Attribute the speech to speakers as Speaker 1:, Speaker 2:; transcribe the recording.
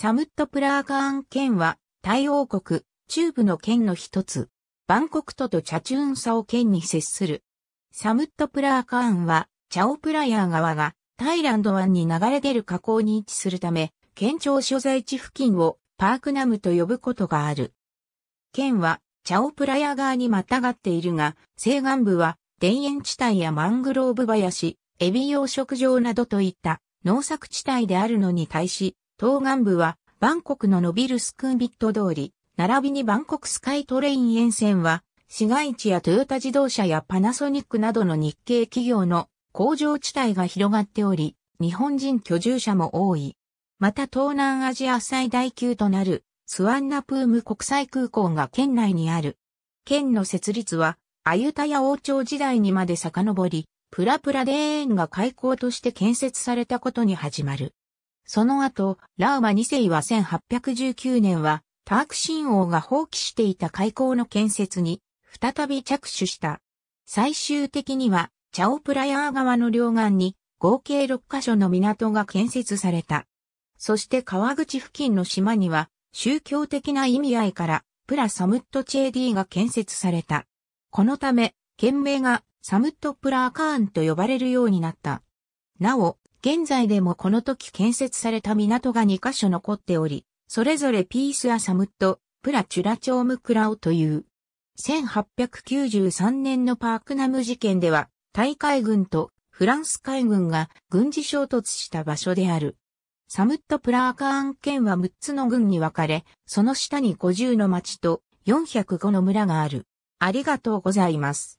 Speaker 1: サムットプラーカーン県は、タイ王国、中部の県の一つ。バンコクトとチャチューンサオ県に接する。サムットプラーカーンは、チャオプラヤー川がタイランド湾に流れ出る河口に位置するため、県庁所在地付近をパークナムと呼ぶことがある。県は、チャオプラヤー側にまたがっているが、西岸部は田園地帯やマングローブ林、エビ養殖場などといった農作地帯であるのに対し、東岸部は、バンコクの伸びるスクンビット通り、並びにバンコクスカイトレイン沿線は、市街地やトヨタ自動車やパナソニックなどの日系企業の工場地帯が広がっており、日本人居住者も多い。また東南アジア最大級となるスワンナプーム国際空港が県内にある。県の設立はアユタヤ王朝時代にまで遡り、プラプラレーンが開港として建設されたことに始まる。その後、ラウマ2世は1819年は、ターク新王が放棄していた開港の建設に、再び着手した。最終的には、チャオプラヤー川の両岸に、合計6カ所の港が建設された。そして川口付近の島には、宗教的な意味合いから、プラサムットチェーディが建設された。このため、県名がサムットプラーカーンと呼ばれるようになった。なお、現在でもこの時建設された港が2カ所残っており、それぞれピースアサムット、プラチュラチョームクラオという。1893年のパークナム事件では、大海軍とフランス海軍が軍事衝突した場所である。サムットプラーカーン県は6つの軍に分かれ、その下に50の町と405の村がある。ありがとうございます。